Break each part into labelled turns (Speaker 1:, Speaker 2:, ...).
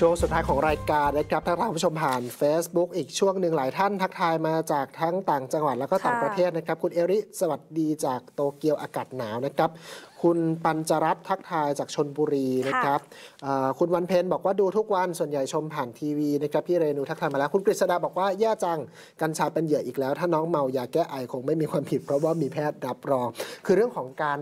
Speaker 1: ช่วงสุดท้ายของรายการนะครับท่านผู้ชมผ่าน Facebook อีกช่วงหนึ่งหลายท่านทักทาย มาจากทั้งต่างจังหวัดแล้วก็ต่างประเทศนะครับ คุณเอริ สวัสดีจากโตเกียวอากาศหนาวนะครับคุณปัญจรัตนทักทายจากชนบุรีนะครับ คุณวันเพนบอกว่าดูทุกวันส่วนใหญ่ชมผ่านทีวีนะครับ พี่เรนูทักทายมาแล้ว คุณกฤษดาบอกว่า แย่จัง กัญชาเป็นเหยื่ออีกแล้ว ถ้าน้องเมายาแก้ไอคงไม่มีความผิดเพราะว่ามีแพทย์รับรอง คือเรื่องของการ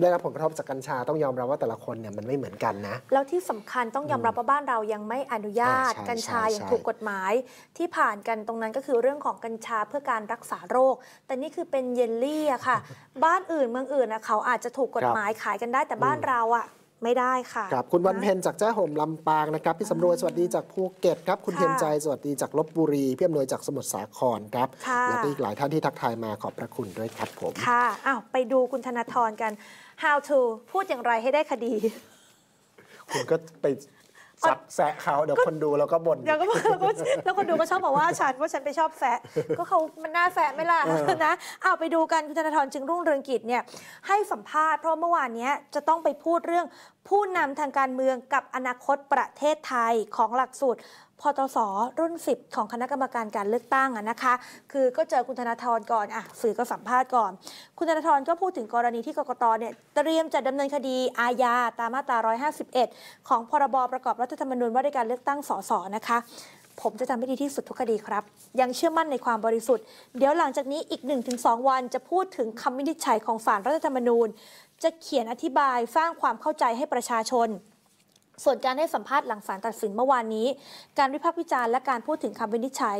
Speaker 1: ได้รับผลกระทบจากกัญชาต้องยอมรับว่าแต่ละคนเนี่ยมันไม่เหมือนกันนะ
Speaker 2: แล้วที่สำคัญต้องยอมรับว่าบ้านเรายังไม่อนุญาตกัญชาอย่างถูกกฎหมาย ที่ผ่านกันตรงนั้นก็คือเรื่องของกัญชาเพื่อการรักษาโรค แต่นี่คือเป็นเยลลี่อะค่ะ บ้านอื่นเมืองอื่นนะเขาอาจจะถูกกฎหมายขายกันได้แต่บ้านเราอ่ะ ไม่ได้ค่ะครับ คุณวันเพ
Speaker 1: ็ญจากแจ้ห่มลำปางนะครับ พี่สำรวยสวัสดีจากภูเก็ตครับ คุณเพียนใจสวัสดีจากลบบุรีพี่อำนวยจากสมุทรสาครครับ แล้วก็อีกหลายท่านที่ทักทายมาขอบพระคุณด้วยครับผม ค
Speaker 2: ่ะ อ้าว ไปดูคุณธนาธรกัน how to พูดอย่างไรให้ได้คดี
Speaker 1: คุณก็ไปสักแสะเขา เดี๋ยวคนดูแล้วก็บ่นเดี๋ยว
Speaker 2: ก็แล้วคนดูก็ชอบบอกว่าฉัน ว่าฉันไปชอบแสะก็เขามันน่าแสะไม่ล่ะนะเอาไปดูกัน คุณธนาธรจึงรุ่งเรืองกิจเนี่ยให้สัมภาษณ์เพราะเมื่อวานนี้จะต้องไปพูดเรื่องผู้นำทางการเมืองกับอนาคตประเทศไทยของหลักสูตรพตสรุ่น 10 ของคณะกรรมการการเลือกตั้งนะคะ คือก็เจอคุณธนาธรก่อนอ่ะสื่อก็สัมภาษณ์ก่อน คุณธนาธรก็พูดถึงกรณีที่กกตเนี่ยเตรียมจะดำเนินคดี อาญาตามมาตรา151 ของพรบประกอบรัฐธรรมนูญว่าด้วยการเลือกตั้งสสนะคะ ผมจะทำให้ดีที่สุดทุกคดีครับ ยังเชื่อมั่นในความบริสุทธิ์ เดี๋ยวหลังจากนี้อีก 1-2 วันจะพูดถึงคำวินิจฉัยของศาลรัฐธรรมนูญ จะเขียนอธิบายสร้างความเข้าใจให้ประชาชนส่วนการให้สัมภาษณ์หลังศาลตัดสินเมื่อวานนี้ การวิพากษ์วิจารณ์และการพูดถึงคำวินิจฉัย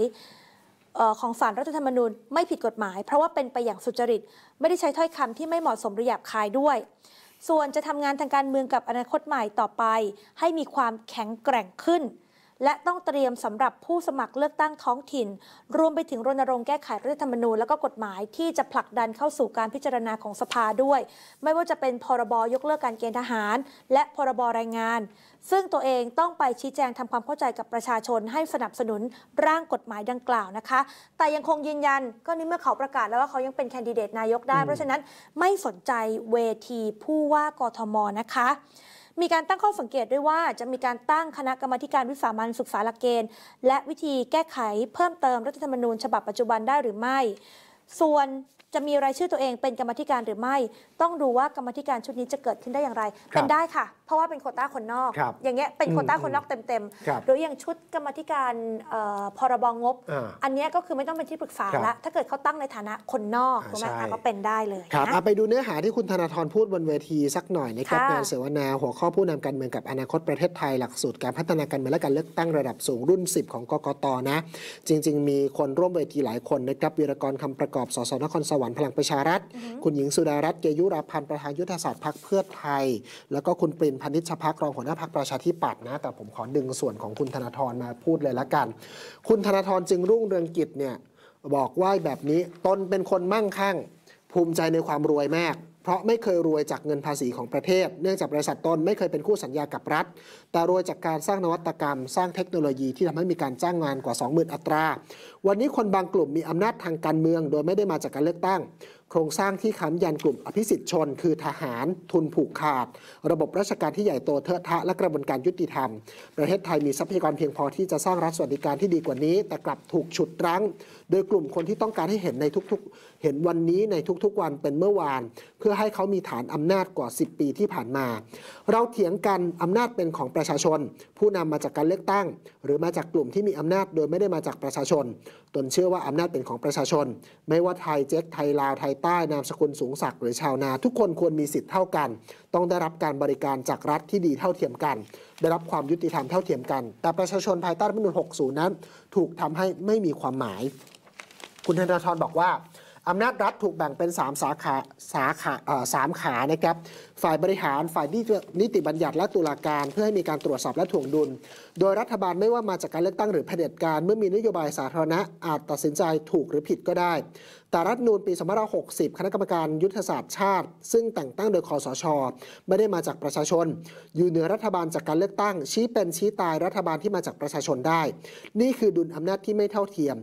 Speaker 2: ของสารรัฐธรรมนูญไม่ผิดกฎหมาย เพราะว่าเป็นไปอย่างสุจริตไม่ได้ใช้ถ้อยคำที่ไม่เหมาะสมหรือหยาบคายด้วย ส่วนจะทำงานทางการเมืองกับอนาคตใหม่ต่อไป ให้มีความแข็งแกร่งขึ้นและต้องเตรียมสำหรับผู้สมัครเลือกตั้งท้องถิ่น รวมไปถึงรณรงค์แก้ไขรัฐธรรมนูญ และก็กฎหมาย ที่จะผลักดันเข้าสู่การพิจารณาของสภาด้วย ไม่ว่าจะเป็นพรบยกเลิกการเกณฑ์ทหาร และพรบรายงาน ซึ่งตัวเองต้องไปชี้แจงทำความเข้าใจกับประชาชนให้สนับสนุนร่างกฎหมายดังกล่าวนะคะ แต่ยังคงยืนยันก็นี่เมื่อเขาประกาศแล้วว่าเขายังเป็นแคนดิเดตนายกได้เพราะฉะนั้นไม่สนใจเวทีผู้ว่ากทมนะคะมีการตั้งข้อสังเกตด้วยว่าจะมีการตั้งคณะกรรมการวิสามันศึกษาหลักเกณฑ์ และวิธีแก้ไขเพิ่มเติมรัฐธรรมนูญ ฉบับปัจจุบันได้หรือไม่ ส่วนจะมีรายชื่อตัวเองเป็นกรรมธิการหรือไม่ ต้องดูว่ากรรมธิการชุดนี้จะเกิดขึ้นได้อย่างไรเป็นได้ค่ะเพราะว่าเป็นโคต้าคนนอก อย่างเงี้ย เป็นโคต้าคนนอกเต็มๆหรืออย่างชุดกรรมธิการพรบงบ อันนี้ก็คือไม่ต้องเป็นที่ปรึกษาละถ้าเกิดเขาตั้งในฐานะคนนอกถูกไหมก็เป็นได้เลยครับ
Speaker 1: ไปดูเนื้อหาที่คุณธนาธรพูดบนเวทีสักหน่อยนะครับงานเสวนาหัวข้อผู้นำการเมืองกับอนาคตประเทศไทย หลักสูตรการพัฒนาการเมืองและการเลือกตั้งระดับสูงรุ่น10ของกกตนะ จริง ๆ มีคนร่วมเวทีหลายคนนะครับวีรกรคำประกอบ สสนครสวรรค์พลังประชารัฐ คุณหญิงสุดารัตน์เกยุราพันธ์ประธานยุทธศาสตร์พรรคเพื่อไทย แล้วก็คุณปรินพานิชพักรองหัวหน้าพักประชาธิปัตย์นะ แต่ผมขอดึงส่วนของคุณธนาธรมาพูดเลยละกัน คุณธนาธรจึงรุ่งเรืองกิจเนี่ยบอกว่า แบบนี้ ตนเป็นคนมั่งคั่ง ภูมิใจในความรวยมาก เพราะไม่เคยรวยจากเงินภาษีของประเทศ เนื่องจากบริษัทตน ไม่เคยเป็นคู่สัญญากับรัฐ แต่รวยจากการสร้างนวัตกรรมสร้างเทคโนโลยีที่ทำให้มีการจ้างงานกว่า20,000อัตรา วันนี้คนบางกลุ่มมีอำนาจทางการเมือง โดยไม่ได้มาจากการเลือกตั้งโครงสร้างที่ค้ำยันกลุ่มอภิสิทธิชน คือทหารทุนผูกขาด ระบบราชการที่ใหญ่โตเทอะทะ และกระบวนการยุติธรรมประเทศไทยมีทรัพยากรเพียงพอ ที่จะสร้างรัฐสวัสดิการที่ดีกว่านี้ แต่กลับถูกฉุดรั้ง โดยกลุ่มคนที่ต้องการให้เห็นในทุกๆ เห็นวันนี้ในทุกๆวันเป็นเมื่อวาน เพื่อให้เขามีฐานอำนาจกว่า 10 ปีที่ผ่านมา เราเถียงกันอำนาจเป็นของประชาชน ผู้นำมาจากการเลือกตั้ง หรือมาจากกลุ่มที่มีอำนาจโดยไม่ได้มาจากประชาชน ตนเชื่อว่าอำนาจเป็นของประชาชน ไม่ว่าไทยเจ๊กไทยลาวไทยใต้ นามสกุลสูงศักดิ์หรือชาวนาทุกคนควรมีสิทธิ์เท่ากัน ต้องได้รับการบริการจากรัฐที่ดีเท่าเทียมกัน ได้รับความยุติธรรมเท่าเทียมกัน แต่ประชาชนภายใต้รัฐธรรมนูญ60 นั้น ถูกทำให้ไม่มีความหมาย คุณธนาธรบอกว่า อำนาจรัฐถูกแบ่งเป็น3สาขาสาขาสามขานะครับฝ่ายบริหารฝ่ายนิติบัญญัติและตุลาการ เพื่อให้มีการตรวจสอบและถ่วงดุล โดยรัฐบาลไม่ว่ามาจากการเลือกตั้งหรือเผด็จการเมื่อมีนโยบายสาธารณะอาจตัดสินใจถูกหรือผิดก็ได้แต่รัฐนูนปี2560คณะกรรมการยุทธศาสตร์ชาติ ซึ่งแต่งตั้งโดยคอสช ไม่ได้มาจากประชาชนอยู่เหนือรัฐบาลจากการเลือกตั้งชี้เป็นชี้ตายรัฐบาลที่มาจากประชาชนได้ นี่คือดุลอำนาจที่ไม่เท่าเทียม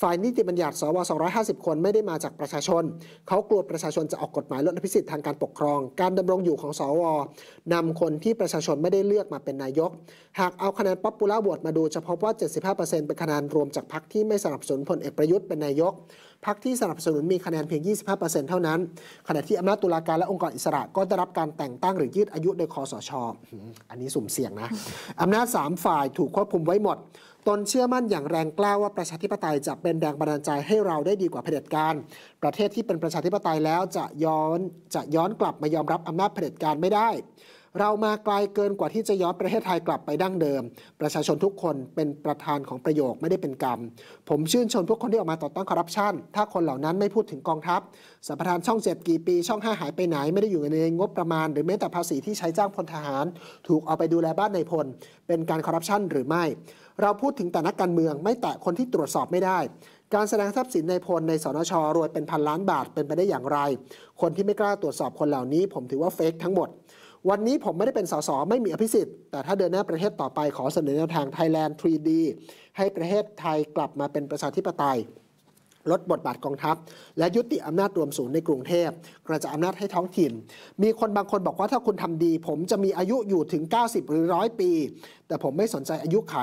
Speaker 1: ฝ่ายนิติบัญญัติสว 250 คนไม่ได้มาจากประชาชน เขากลัวประชาชนจะออกกฎหมายลดอภิสิทธิ์ทางการปกครอง การดำรงอยู่ของ สวนำคนที่ประชาชนไม่ได้เลือกมาเป็นนายก หากเอาคะแนนป๊อปปูล่าโหวตมาดูจะพบว่า 75%เป็นคะแนนรวมจากพรรคที่ไม่สนับสนุนพลเอกประยุทธ์เป็นนายกพรรคที่สนับสนุนมีคะแนนเพียง 25%เท่านั้น ขณะที่อำนาจตุลาการและองค์กรอิสระก็ได้รับการแต่งตั้งหรือยืดอายุโดยคอสช อันนี้สุ่มเสี่ยงนะ อำนาจ 3 ฝ่ายถูกควบคุมไว้หมด ตนเชื่อมั่นอย่างแรงกล้าว่าประชาธิปไตยจะเป็นแรงบันดาลใจให้เราได้ดีกว่าเผด็จการ ประเทศที่เป็นประชาธิปไตยแล้วจะย้อนจะย้อนกลับมายอมรับอำนาจเผด็จการไม่ได้เรามาไกลเกินกว่าที่จะย้อนประเทศไทยกลับไปดั้งเดิม ประชาชนทุกคนเป็นประธานของประโยคไม่ได้เป็นกรรม ผมชื่นชมทุกคนที่ออกมาต่อต้านคอร์รัปชัน ถ้าคนเหล่านั้นไม่พูดถึงกองทัพ สัมปทานช่องเจ็ดกี่ปี ช่องห้าหายไปไหนไม่ได้อยู่ในงบประมาณหรือแม้แต่ภาษีที่ใช้จ้างพลทหาร ถูกเอาไปดูแลบ้านในพลเป็นการคอร์รัปชันหรือไม่ เราพูดถึงแต่นักการเมือง ไม่แตะคนที่ตรวจสอบไม่ได้ การแสดงทรัพย์สินในพลในสนชรวยเป็นพันล้านบาทเป็นไปได้อย่างไร คนที่ไม่กล้าตรวจสอบคนเหล่านี้ ผมถือว่าเฟกทั้งหมดวันนี้ผมไม่ได้เป็นสส ไม่มีอภิสิทธิ์ แต่ถ้าเดินหน้าประเทศต่อไปขอเสนอแนวทางไทยแลนด์ 3D ให้ประเทศไทยกลับมาเป็นประชาธิปไตยลดบทบาทกองทัพ และยุติอำนาจรวมศูนย์ในกรุงเทพกระจายอำนาจให้ท้องถิ่น มีคนบางคนบอกว่าถ้าคุณทำดี ผมจะมีอายุอยู่ถึง 90 หรือร้อยปี แต่ผมไม่สนใจอายุไข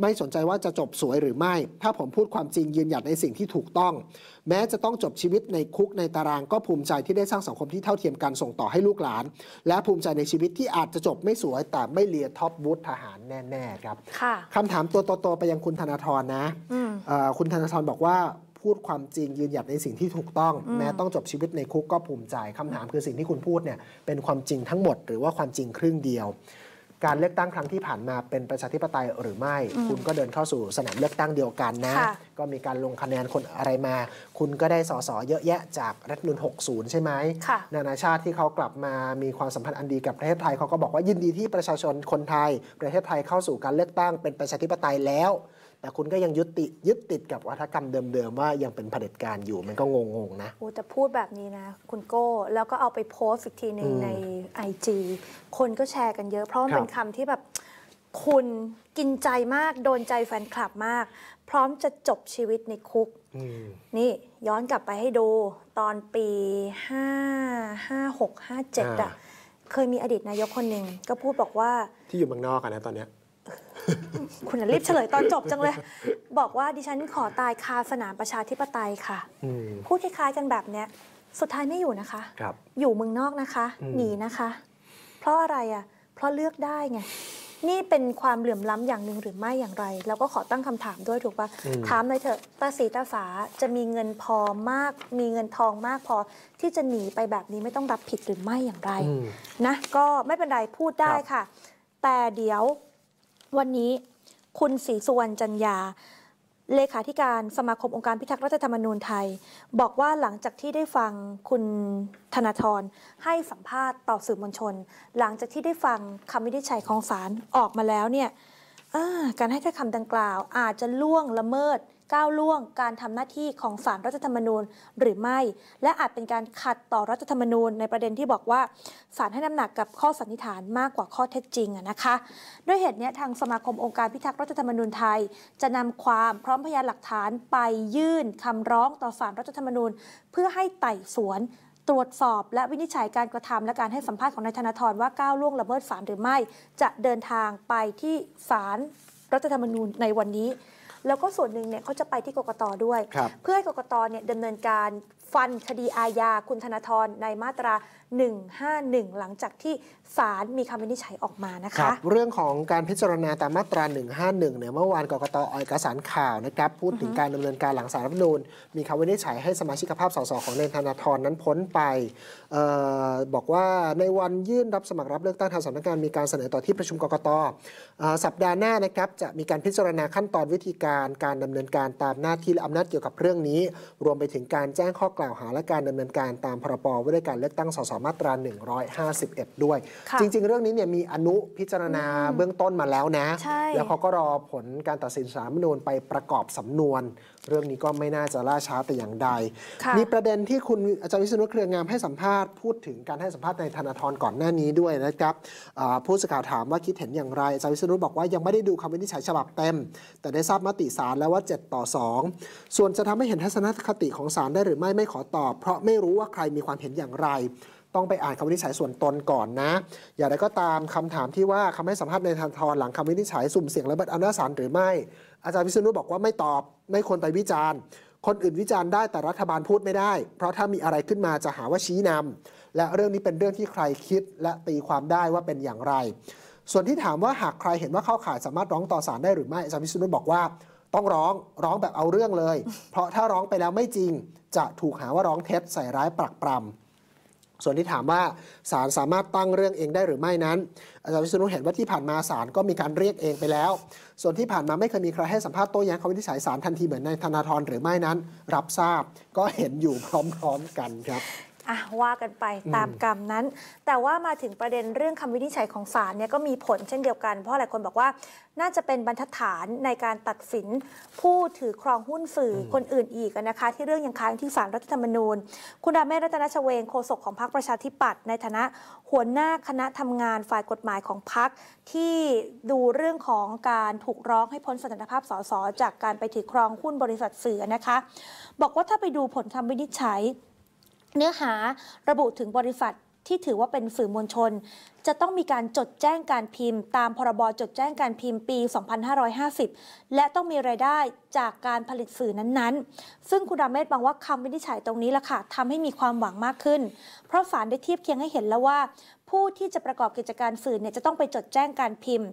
Speaker 1: ไม่สนใจว่าจะจบสวยหรือไม่ ถ้าผมพูดความจริง ยืนหยัดในสิ่งที่ถูกต้อง แม้จะต้องจบชีวิตในคุกในตารางก็ภูมิใจที่ได้สร้างสังคมที่เท่าเทียมกันส่งต่อให้ลูกหลาน และภูมิใจในชีวิตที่อาจจะจบไม่สวยแต่ไม่เลียท็อปบูธทหารแน่ ๆ ครับค่ะคำถามตัวโตๆไปยังคุณธนาธรนะคุณธนาธรบอกว่าพูดความจริงยืนหยัดในสิ่งที่ถูกต้องแม้ต้องจบชีวิตในคุกก็ภูมิใจคำถามคือสิ่งที่คุณพูดเนี่ยเป็นความจริงทั้งหมดหรือว่าความจริงครึ่งเดียว การเลือกตั้งครั้งที่ผ่านมาเป็นประชาธิปไตยหรือไม่ คุณก็เดินเข้าสู่สนามเลือกตั้งเดียวกันนะ ก็มีการลงคะแนนคนอะไรมา คุณก็ได้สสเยอะแยะจากรัฐมนุน60 ใช่ไหมนานาชาติที่เขากลับมามีความสัมพันธ์อันดีกับประเทศไทยเขาก็บอกว่ายินดีที่ประชาชนคนไทย ประเทศไทยเข้าสู่การเลือกตั้งเป็นประชาธิปไตยแล้วแต่คุณก็ยังยึดติยึดติดกับวัฒกรรมเดิม ๆ ว่ายังเป็นเผด็จการอยู่มันก็งง ๆ นะ
Speaker 2: โอ้แต่พูดแบบนี้นะ คุณโก้แล้วก็เอาไปโพสอีกทีหนึ่งในไอจีคนก็แชร์กันเยอะ เพราะมันเป็นคำที่แบบคุณกินใจมาก โดนใจแฟนคลับมาก พร้อมจะจบชีวิตในคุก นี่ย้อนกลับไปให้ดู ตอนปี5 5 6 5 7อ่ะเคยมีอดีตนายกคนหนึ่งก็พูดบอกว่า
Speaker 1: ที่อยู่เมืองนอกอะนะตอนเนี้ยคุณรีบเฉลยตอนจบจังเลย
Speaker 2: บอกว่าดิฉันขอตายคาสนามประชาธิปไตยค่ะพูดคล้ายๆกันแบบเนี้ยสุดท้ายไม่อยู่นะคะคอยู่เมืองนอกนะคะ หนีนะคะ เพราะอะไรอ่ะเพราะเลือกได้ไง นี่เป็นความเหลื่อมล้ำอย่างหนึ่งหรือไม่อย่างไร แล้วก็ขอตั้งคำถามด้วยถูกปะถามเลยเถอะตาสีตาสาจะมีเงินพอมาก มีเงินทองมากพอที่จะหนีไปแบบนี้ไม่ต้องรับผิดหรือไม่อย่างไรนะก็ไม่เป็นไรพูดได้ค่ะ แต่เดี๋ยววันนี้คุณศรีสุวรรณจันยาเลขาธิการสมาคมองค์การพิทักษ์รัฐธรรมนูญไทย บอกว่าหลังจากที่ได้ฟังคุณธนาธรให้สัมภาษณ์ต่อสื่อมวลชน หลังจากที่ได้ฟังคำวินิจฉัยของศาล ออกมาแล้วเนี่ยการให้คำดังกล่าวอาจจะล่วงละเมิดก้าวล่วงการทำหน้าที่ของศาลรัฐธรรมนูญ หรือไม่ และอาจเป็นการขัดต่อรัฐธรรมนูญ ในประเด็นที่บอกว่าศาลให้น้ำหนักกับข้อสันนิษฐานมากกว่าข้อเท็จจริงนะคะ ด้วยเหตุนี้ทางสมาคมองค์การพิทักษ์รัฐธรรมนูญไทย จะนำความพร้อมพยานหลักฐานไปยื่นคำร้องต่อศาลรัฐธรรมนูญ เพื่อให้ไต่สวนตรวจสอบ และวินิจฉัยการกระทำและการให้สัมภาษณ์ของนายธนาธรว่าก้าวล่วงละเมิดศาลหรือไม่จะเดินทางไปที่ศาลรัฐธรรมนูญในวันนี้แล้วก็ส่วนหนึ่งเนี่ยเขาจะไปที่กกตด้วย เพื่อให้กกตเนี่ยดำเนินการฟันคดีอาญาคุณธนาธรในมาตรา 151 หลังจากที่ศาลมีคำวินิจฉัยออกมานะคะ
Speaker 1: ครเรื่องของการพิจารณาตามมาตรา 151 เนี่ยเมื่อวานกกตออกเอกสารข่าวนะครับพูดถึงการดำเนินการหลังสารรัฐมนูญมีคำวินิจฉัยให้สมาชิกภาพสสของนายธนาธรนั้นพ้นไปออบอกว่าในวันยื่นรับสมัครรับเลือกตั้งทางสำนักงานมีการเสนอต่อที่ประชุมกกตสัปดาห์หน้านะครับจะมีการพิจารณาขั้นตอนวิธีการการการดำเนินการตามหน้าที่และอำนาจเกี่ยวกับเรื่องนี้ รวมไปถึงการแจ้งข้อกล่าวหาและการดำเนินการตามพรบว่าด้วยการเลือกตั้งสสมาตรา151 ด้วย จริงๆ เรื่องนี้เนี่ยมีอนุพิจารณาเบื้องต้นมาแล้วนะ แล้วเขาก็รอผลการตัดสินสารมนูนไปประกอบสำนวนเรื่องนี้ก็ไม่น่าจะล่าช้าแต่อย่างใด มีประเด็นที่คุณอาจารย์วิศนุเครืองามให้สัมภาษณ์พูดถึงการให้สัมภาษณ์ในธนาธรก่อนหน้านี้ด้วยนะครับผู้สื่อข่าวถามว่าคิดเห็นอย่างไร อาจารย์วิศนุบอกว่ายังไม่ได้ดูคำวินิจฉัยฉบับเต็ม แต่ได้ทราบมติศาลแล้วว่า 7 ต่อ 2 ส่วนจะทำให้เห็นทัศนคติของศาลได้หรือไม่ไม่ขอตอบ เพราะไม่รู้ว่าใครมีความเห็นอย่างไรต้องไปอ่านคำวินิจฉัยส่วนตนก่อนนะ อย่างไรก็ตามคำถามที่ว่าคำให้สัมภาษณ์ในทันทอนหลังคำวินิจฉัยสุ่มเสี่ยงระเบิดอำนาจศาลหรือไม่ อาจารย์วิษณุบอกว่าไม่ตอบไม่ควรไปวิจารณ์ คนอื่นวิจารณ์ได้แต่รัฐบาลพูดไม่ได้ เพราะถ้ามีอะไรขึ้นมาจะหาว่าชี้นำ และเรื่องนี้เป็นเรื่องที่ใครคิดและตีความได้ว่าเป็นอย่างไร ส่วนที่ถามว่าหากใครเห็นว่าเข้าข่ายสามารถร้องต่อศาลได้หรือไม่อาจารย์วิษณุบอกว่าต้องร้องร้องแบบเอาเรื่องเลย เพราะถ้าร้องไปแล้วไม่จริง จะถูกหาว่าร้องเท็จใส่ร้ายปรักปรำส่วนที่ถามว่าศาลสามารถตั้งเรื่องเองได้หรือไม่นั้นอาจารย์วิศนุเห็นว่าที่ผ่านมาศาลก็มีการเรียกเองไปแล้ว ส่วนที่ผ่านมาไม่เคยมีใครให้สัมภาษณ์โต้แย้งคำวินิจฉัยศาลทันทีเหมือนในธนาธรหรือไม่นั้น รับทราบก็เห็นอยู่พร้อมๆกันครับ
Speaker 2: อ่ะว่ากันไปตามกรรมนั้น แต่ว่ามาถึงประเด็นเรื่องคำวินิจฉัยของศาลเนี่ยก็มีผลเช่นเดียวกัน เพราะหลายคนบอกว่าน่าจะเป็นบรรทัดฐาน ในการตัดสินผู้ถือครองหุ้นสื่อคนอื่นอีกนะคะ ที่เรื่องยังค้างที่ศาลรัฐธรรมนูญ คุณดาเมศรัตนชเวงโฆษกของพรรคประชาธิปัตย์ในฐานะหัวหน้าคณะทำงานฝ่ายกฎหมายของพรรคที่ดูเรื่องของการถูกร้องให้พ้นสถานภาพสสจากการไปถือครองหุ้นบริษัทสื่อนะคะ บอกว่าถ้าไปดูผลคำวินิจฉัยเนื้อหาระบุถึงบริษัทที่ถือว่าเป็นสื่อมวลชน จะต้องมีการจดแจ้งการพิมพ์ ตามพรบจดแจ้งการพิมพ์ปี 2550 และต้องมีไรายได้จากการผลิตสื่อนั้นๆ ซึ่งคุณดาเมศบองว่าคำวินิจฉัยตรงนี้ล่ะค่ะทำให้มีความหวังมากขึ้น เพราะศาลได้เทียบเคียงให้เห็นแล้วว่า ผู้ที่จะประกอบกิจการสื่อเนี่ยจะต้องไปจดแจ้งการพิมพ์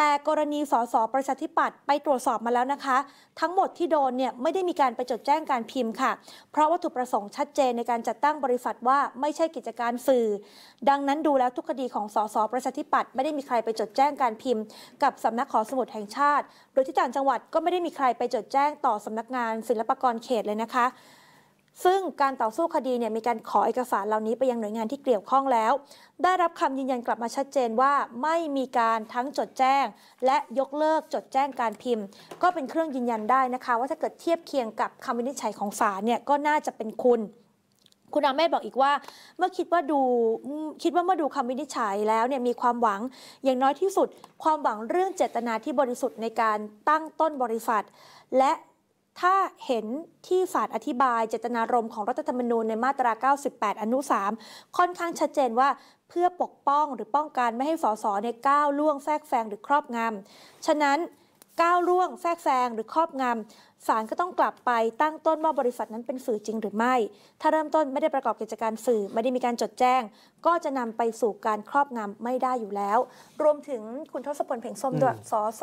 Speaker 2: แต่กรณีสส ประชาธิปัตย์ไปตรวจสอบมาแล้วนะคะ ทั้งหมดที่โดนเนี่ยไม่ได้มีการไปจดแจ้งการพิมพ์ค่ะเพราะวัตถุประสงค์ชัดเจนในการจัดตั้งบริษัทว่าไม่ใช่กิจการสื่อ ดังนั้นดูแล้วทุกคดีของสส ประชาธิปัตย์ไม่ได้มีใครไปจดแจ้งการพิมพ์ กับสำนักขอสมุดแห่งชาติ โดยที่ต่างจังหวัดก็ไม่ได้มีใครไปจดแจ้งต่อสำนักงาน ศิลปากรเขตเลยนะคะซึ่งการต่อสู้คดีเนี่ยมีการขอเอกสารเหล่านี้ไปยังหน่วยงานที่เกี่ยวข้องแล้ว ได้รับคำยืนยันกลับมาชัดเจนว่า ไม่มีการทั้งจดแจ้ง และยกเลิกจดแจ้งการพิมพ์ ก็เป็นเครื่องยืนยันได้นะคะว่าถ้าเกิดเทียบเคียงกับคำวินิจฉัยของศาลเนี่ยก็น่าจะเป็นคุณ คุณอาแม่บอกอีกว่าเมื่อคิดว่าดูคิดว่าเมื่อดูคำวินิจฉัยแล้วเนี่ยมีความหวังอย่างน้อยที่สุดความหวังเรื่องเจตนาที่บริสุทธิ์ในการตั้งต้นบริษัท และถ้าเห็นที่ศาลอธิบายเจตนารมณ์ของรัฐธรรมนูญในมาตรา 98 อนุ 3 ค่อนข้างชัดเจนว่าเพื่อปกป้องหรือป้องกันไม่ให้สสในก้าวล่วงแทรกแซงหรือครอบงำ ฉะนั้นก้าวล่วงแทรกแซงหรือครอบงำศาลก็ต้องกลับไปตั้งต้นว่าบริษัทนั้นเป็นสื่อจริงหรือไม่ ถ้าเริ่มต้นไม่ได้ประกอบกิจการสื่อไม่ได้มีการจดแจ้ง ก็จะนำไปสู่การครอบงำไม่ได้อยู่แล้ว รวมถึงคุณทศพลเพ่งส้มด้วยสส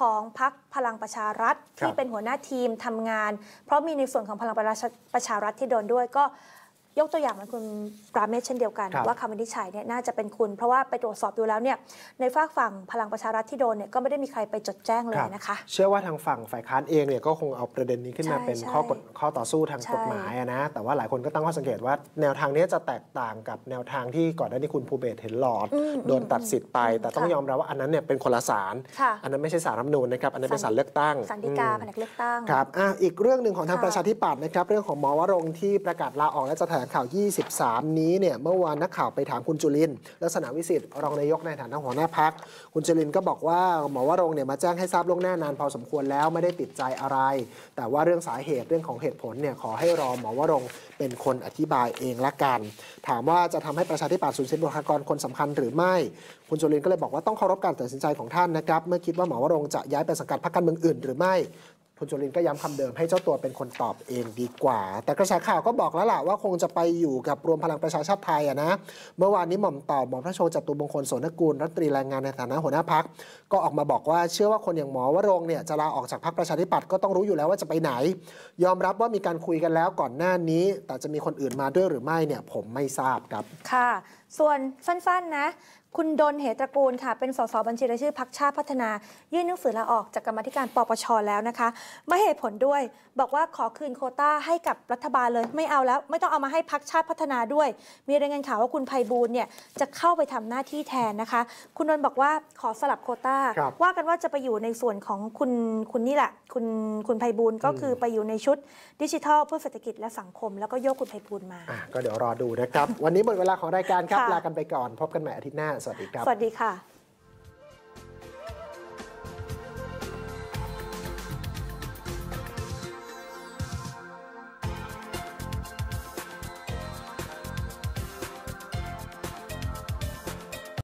Speaker 2: ของพักพลังประชารัฐที่เป็นหัวหน้าทีมทำงาน เพราะมีในส่วนของพลังประชารัฐที่โดนด้วยก็ยกตัวอย่างเหมือนคุณปราเมศเช่นเดียวกัน ว่าคำวินิจฉัยเนี่ยน่าจะเป็นคุณเพราะว่าไปตรวจสอบดูแล้วเนี่ยในฝากฝั่งพลังประชารัฐที่โดนเนี่ยก็ไม่ได้มีใครไปจดแจ้งเลยนะคะเ
Speaker 1: ชื่อว่าทางฝั่งฝ่ายค้านเองเนี่ยก็คงเอาประเด็นนี้ขึ้นมาเป็นข้อกฎข้อต่อสู้ทางกฎหมายนะแต่ว่าหลายคนก็ตั้งข้อสังเกตว่า แนวทางนี้จะแตกต่างกับแนวทางที่ก่อนหน้านี้คุณภูเบศเห็นหลอดโดนตัดสิทธิ์ไป แต่ต้องยอมรับว่าอันนั้นเนี่ยเป็นคนละสาร อันนั้นไม่ใช่สารรัฐมนูนนะครับอันนั้นเป็นสารเลือกตั้งสารตีกาแผ
Speaker 2: นกเลือกตั้งคร
Speaker 1: ับอ่ะอีกเรื่องหนึ่งของทางประชาธิปัตย์นะครับ เรื่องของหมอวรงที่ประกาศลาออกและจะแถานข่าว 23 นี้ เนี่ย เมื่อวานนักข่าวไปถามคุณจุลินลักษณะวิสิทธิ์ รองนายกในฐานะหัวหน้าพัก คุณจุลินก็บอกว่า หมอวรงเนี่ย มาแจ้งให้ทราบล่วงหน้านานพอสมควรแล้ว ไม่ได้ติดใจอะไร แต่ว่าเรื่องสาเหตุ เรื่องของเหตุผลเนี่ย ขอให้รอหมอวรงเป็นคนอธิบายเองละกัน ถามว่าจะทำให้ประชาธิปัตย์สูญเสียบุคลากรคนสำคัญหรือไม่ คุณจุลินก็เลยบอกว่าต้องเคารพการตัดสินใจของท่านนะครับ เมื่อคิดว่าหมอวรงจะย้ายไปสังกัดพรรคการเมืองอื่นหรือไม่คุณจุลินก็ย้ำคำเดิมให้เจ้าตัวเป็นคนตอบเองดีกว่า แต่กระแสข่าวก็บอกแล้วล่ะว่าคงจะไปอยู่กับรวมพลังประชาชาติไทยอะนะ เมื่อวานนี้หม่อมต่อหมอพระโชจตุมงคลโสนกุลรัฐตรีแรงงานในฐานะหัวหน้าพักก็ออกมาบอกว่าเชื่อว่าคนอย่างหมอวรงเนี่ย จะลาออกจากพักประชาธิปัตย์ก็ต้องรู้อยู่แล้วว่าจะไปไหน ยอมรับว่ามีการคุยกันแล้วก่อนหน้านี้ แต่จะมีคนอื่นมาด้วยหรือไม่เนี่ยผมไม่ทราบครับ
Speaker 2: ค่ะ ส่วนสั้นๆนะคุณดนเหตระกูลค่ะ เป็นสสบัญชีรายชื่อพักชาติพัฒนา ยื่นหนังสือลาออกจากกรรมธิการปปชแล้วนะคะไม่เหตุผลด้วยบอกว่าขอคืนโคต้าให้กับรัฐบาลเลย ไม่เอาแล้วไม่ต้องเอามาให้พักชาติพัฒนาด้วย มีรายงานข่าวว่าคุณภัยบูลเนี่ยจะเข้าไปทำหน้าที่แทนนะคะ คุณดนบอกว่าขอสลับโคต้าว่ากันว่าจะไปอยู่ในส่วนของคุณคุณนี่แหละ คุณคุณภัยบูลก็คือไปอยู่ในชุดดิจิทัลเพื่อเศรษฐกิจและสังคม แล้วก็โยกคุณภัยบูลมา
Speaker 1: ก็เดี๋ยวรอดูนะครับ วันนี้หมดเวลาของรายการครับลากันไปก่อน พบกันใหม่อาทิตย์หน้าสวัสดีครับ สว
Speaker 2: ัสดีค่ะ